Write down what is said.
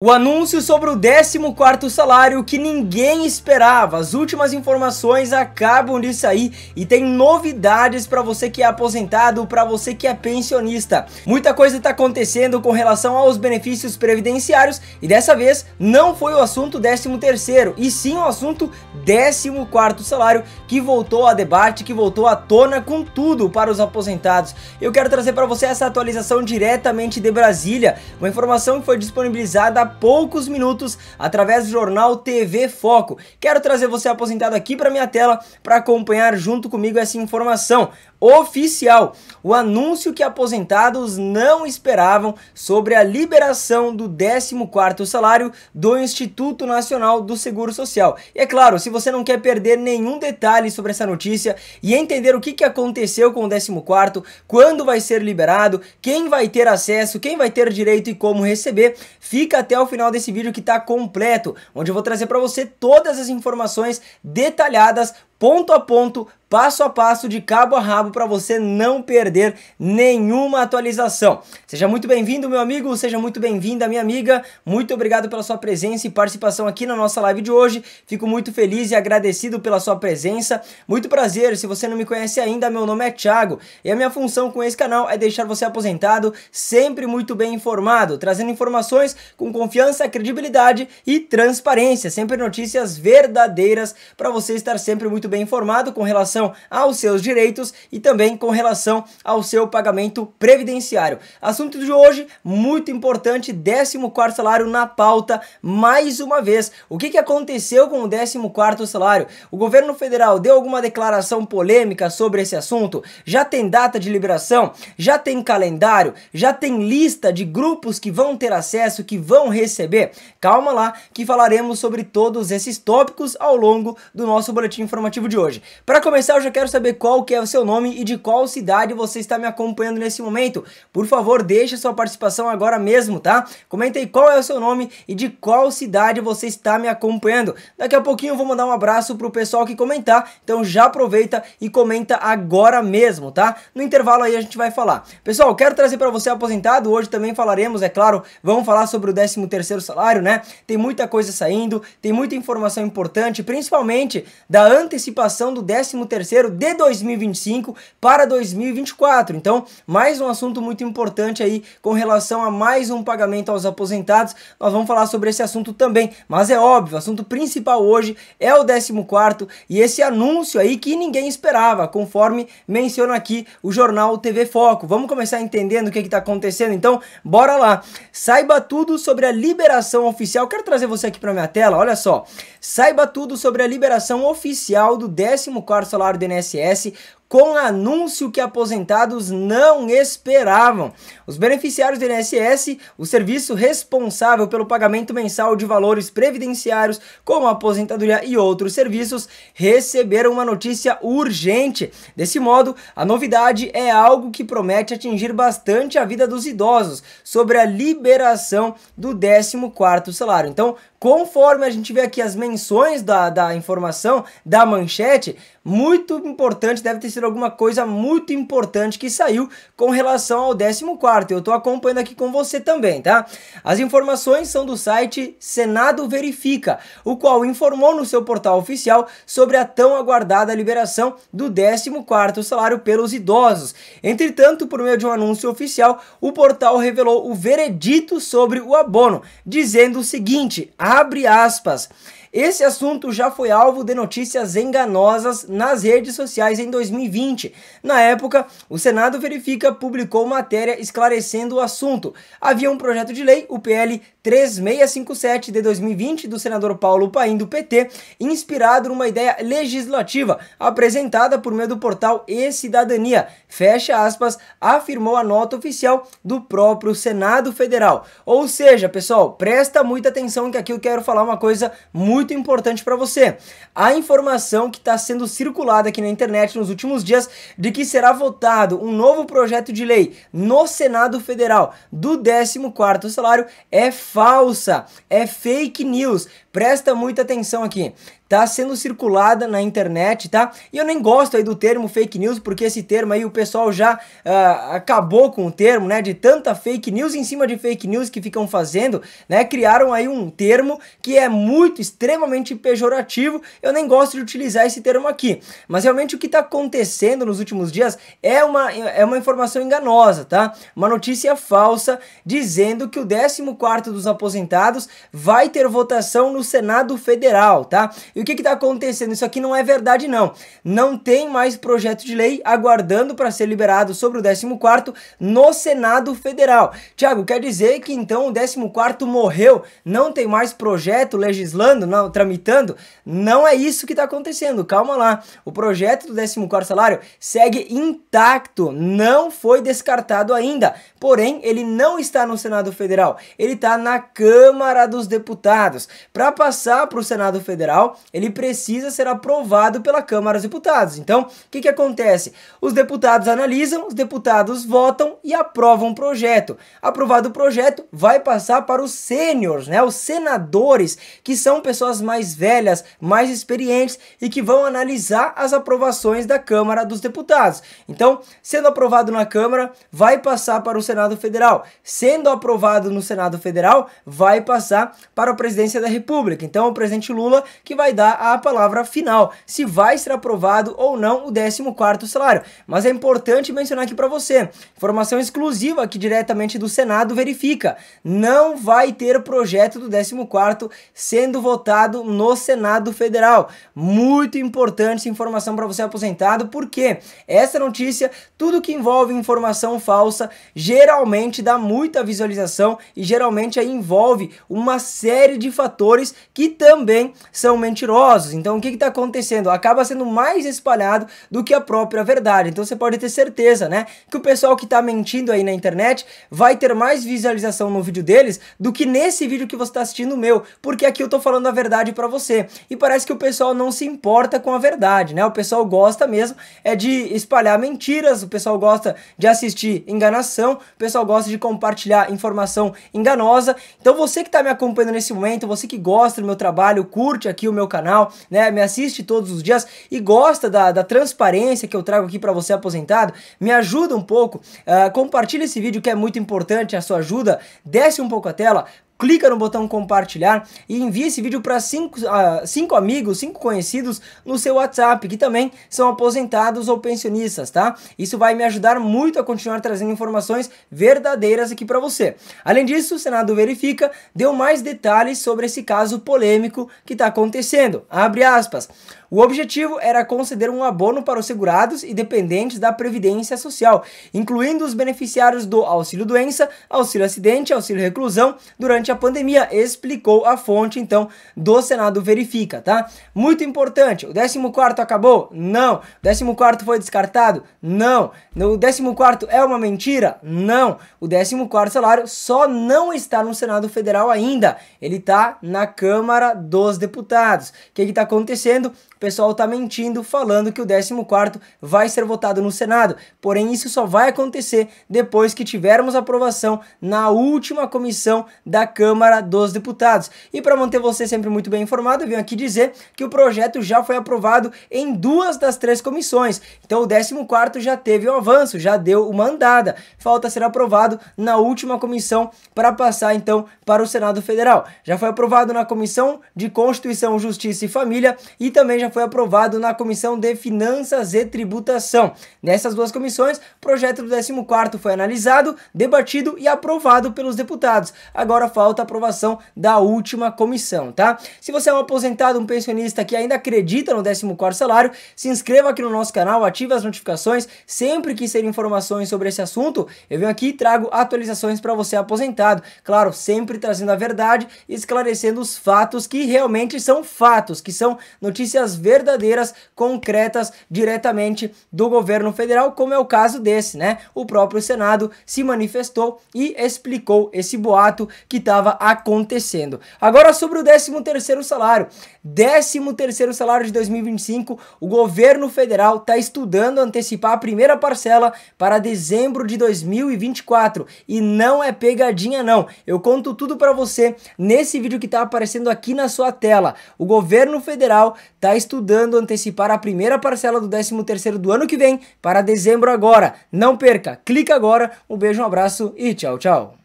O anúncio sobre o 14º salário que ninguém esperava. As últimas informações acabam de sair e tem novidades para você que é aposentado, para você que é pensionista. Muita coisa está acontecendo com relação aos benefícios previdenciários e dessa vez não foi o assunto 13º, e sim o assunto 14º salário que voltou a debate, que voltou à tona com tudo para os aposentados. Eu quero trazer para você essa atualização diretamente de Brasília, uma informação que foi disponibilizada poucos minutos através do jornal TV Foco. Quero trazer você aposentado aqui para minha tela para acompanhar junto comigo essa informação oficial. O anúncio que aposentados não esperavam sobre a liberação do 14º salário do Instituto Nacional do Seguro Social. E é claro, se você não quer perder nenhum detalhe sobre essa notícia e entender o que, que aconteceu com o 14º, quando vai ser liberado, quem vai ter acesso, quem vai ter direito e como receber, fica até o final desse vídeo que está completo, onde eu vou trazer para você todas as informações detalhadas ponto a ponto passo a passo de cabo a rabo para você não perder nenhuma atualização. Seja muito bem-vindo, meu amigo, seja muito bem-vinda, minha amiga. Muito obrigado pela sua presença e participação aqui na nossa live de hoje. Fico muito feliz e agradecido pela sua presença. Muito prazer, se você não me conhece ainda, meu nome é Thiago e a minha função com esse canal é deixar você aposentado sempre muito bem informado, trazendo informações com confiança, credibilidade e transparência, sempre notícias verdadeiras para você estar sempre muito bem informado com relação relação aos seus direitos e também com relação ao seu pagamento previdenciário. Assunto de hoje, muito importante, 14 salário na pauta, mais uma vez. O que, que aconteceu com o 14 salário? O governo federal deu alguma declaração polêmica sobre esse assunto? Já tem data de liberação? Já tem calendário? Já tem lista de grupos que vão ter acesso, que vão receber? Calma lá que falaremos sobre todos esses tópicos ao longo do nosso boletim informativo de hoje. Para começar Pessoal, já quero saber qual que é o seu nome e de qual cidade você está me acompanhando nesse momento. Por favor, deixe sua participação agora mesmo, tá? Comenta aí qual é o seu nome e de qual cidade você está me acompanhando. Daqui a pouquinho eu vou mandar um abraço pro pessoal que comentar, então já aproveita e comenta agora mesmo, tá? No intervalo aí a gente vai falar. Pessoal, quero trazer para você aposentado, hoje também falaremos, é claro, vamos falar sobre o 13 terceiro salário, né? Tem muita coisa saindo, tem muita informação importante, principalmente da antecipação do 13 terceiro de 2025 para 2024. Então, mais um assunto muito importante aí com relação a mais um pagamento aos aposentados. Nós vamos falar sobre esse assunto também, mas é óbvio, o assunto principal hoje é o 14º e esse anúncio aí que ninguém esperava, conforme menciona aqui o jornal TV Foco. Vamos começar entendendo o que está acontecendo, então bora lá. Saiba tudo sobre a liberação oficial. Quero trazer você aqui para minha tela, olha só. Saiba tudo sobre a liberação oficial do 14º salário do INSS com anúncio que aposentados não esperavam. Os beneficiários do INSS, o serviço responsável pelo pagamento mensal de valores previdenciários, como aposentadoria e outros serviços, receberam uma notícia urgente. Desse modo, a novidade é algo que promete atingir bastante a vida dos idosos sobre a liberação do 14º salário. Então, conforme a gente vê aqui as menções da, da informação, da manchete, muito importante deve ter sido esquecer alguma coisa muito importante que saiu com relação ao 14 Eu estou acompanhando aqui com você também, tá? As informações são do site Senado Verifica, o qual informou no seu portal oficial sobre a tão aguardada liberação do 14 salário pelos idosos. Entretanto, por meio de um anúncio oficial, o portal revelou o veredito sobre o abono, dizendo o seguinte, abre aspas, esse assunto já foi alvo de notícias enganosas nas redes sociais em 2020. Na época, o Senado Verifica publicou matéria esclarecendo o assunto. Havia um projeto de lei, o PL 3657 de 2020, do senador Paulo Paim, do PT, inspirado numa ideia legislativa apresentada por meio do portal E Cidadania. Fecha aspas, afirmou a nota oficial do próprio Senado Federal. Ou seja, pessoal, presta muita atenção que aqui eu quero falar uma coisa muito muito importante para você. A informação que está sendo circulada aqui na internet nos últimos dias de que será votado um novo projeto de lei no Senado Federal do 14º salário é falsa, é fake news. Presta muita atenção aqui tá sendo circulada na internet, tá? E eu nem gosto aí do termo fake news, porque esse termo aí o pessoal já uh, acabou com o termo, né? De tanta fake news em cima de fake news que ficam fazendo, né? Criaram aí um termo que é muito, extremamente pejorativo. Eu nem gosto de utilizar esse termo aqui. Mas realmente o que tá acontecendo nos últimos dias é uma, é uma informação enganosa, tá? Uma notícia falsa dizendo que o 14 dos aposentados vai ter votação no Senado Federal, tá? E o que está acontecendo? Isso aqui não é verdade, não. Não tem mais projeto de lei aguardando para ser liberado sobre o 14 no Senado Federal. Tiago, quer dizer que então o 14 morreu? Não tem mais projeto legislando, não, tramitando? Não é isso que está acontecendo. Calma lá. O projeto do 14 salário segue intacto, não foi descartado ainda. Porém, ele não está no Senado Federal, ele está na Câmara dos Deputados. Para passar para o Senado Federal, ele precisa ser aprovado pela Câmara dos Deputados. Então, o que, que acontece? Os deputados analisam, os deputados votam e aprovam o projeto. Aprovado o projeto, vai passar para os sêniores, né? Os senadores, que são pessoas mais velhas, mais experientes e que vão analisar as aprovações da Câmara dos Deputados. Então, sendo aprovado na Câmara, vai passar para o Senado Federal. Sendo aprovado no Senado Federal, vai passar para a Presidência da República. Então, o presidente Lula que vai dar a palavra final, se vai ser aprovado ou não o 14º salário. Mas é importante mencionar aqui para você, informação exclusiva aqui diretamente do Senado verifica, não vai ter projeto do 14º sendo votado no Senado Federal. Muito importante essa informação para você aposentado, porque essa notícia, tudo que envolve informação falsa, geralmente dá muita visualização e geralmente envolve uma série de fatores que também são mentirosos mentirosos. Então o que está acontecendo? Acaba sendo mais espalhado do que a própria verdade. Então você pode ter certeza, né? Que o pessoal que está mentindo aí na internet vai ter mais visualização no vídeo deles do que nesse vídeo que você está assistindo o meu, porque aqui eu estou falando a verdade para você. E parece que o pessoal não se importa com a verdade, né? O pessoal gosta mesmo é de espalhar mentiras, o pessoal gosta de assistir enganação, o pessoal gosta de compartilhar informação enganosa. Então você que está me acompanhando nesse momento, você que gosta do meu trabalho, curte aqui o meu canal, canal, né? Me assiste todos os dias e gosta da, da transparência que eu trago aqui para você aposentado, me ajuda um pouco, uh, compartilha esse vídeo que é muito importante a sua ajuda, desce um pouco a tela, clica no botão compartilhar e envia esse vídeo para cinco, uh, cinco amigos, conhecidos no seu WhatsApp, que também são aposentados ou pensionistas, tá? Isso vai me ajudar muito a continuar trazendo informações verdadeiras aqui para você. Além disso, o Senado Verifica deu mais detalhes sobre esse caso polêmico que está acontecendo. Abre aspas. O objetivo era conceder um abono para os segurados e dependentes da Previdência Social, incluindo os beneficiários do auxílio doença, auxílio acidente, auxílio reclusão, durante durante a pandemia, explicou a fonte, então, do Senado Verifica, tá? Muito importante, o 14 acabou? Não. O 14 foi descartado? Não. O 14 é uma mentira? Não. O 14 salário só não está no Senado Federal ainda, ele está na Câmara dos Deputados. O que está acontecendo? o pessoal está mentindo falando que o 14 vai ser votado no Senado. Porém, isso só vai acontecer depois que tivermos aprovação na última comissão da Câmara dos Deputados. E para manter você sempre muito bem informado, eu venho aqui dizer que o projeto já foi aprovado em duas das três comissões. Então, o 14 já teve um avanço, já deu uma andada. Falta ser aprovado na última comissão para passar então para o Senado Federal. Já foi aprovado na Comissão de Constituição, Justiça e Família e também já foi aprovado na Comissão de Finanças e Tributação. Nessas duas comissões, o projeto do 14º foi analisado, debatido e aprovado pelos deputados. Agora falta a aprovação da última comissão, tá? Se você é um aposentado, um pensionista que ainda acredita no 14º salário, se inscreva aqui no nosso canal, ative as notificações. Sempre que serem informações sobre esse assunto, eu venho aqui e trago atualizações para você aposentado. Claro, sempre trazendo a verdade e esclarecendo os fatos que realmente são fatos, que são notícias verdadeiras, concretas, diretamente do governo federal, como é o caso desse, né? O próprio Senado se manifestou e explicou esse boato que estava acontecendo. Agora sobre o 13º salário. 13º salário de 2025, o governo federal está estudando antecipar a primeira parcela para dezembro de 2024 e não é pegadinha não. Eu conto tudo para você nesse vídeo que está aparecendo aqui na sua tela. O governo federal está estudando estudando antecipar a primeira parcela do 13º do ano que vem para dezembro agora. Não perca, clica agora. Um beijo, um abraço e tchau, tchau.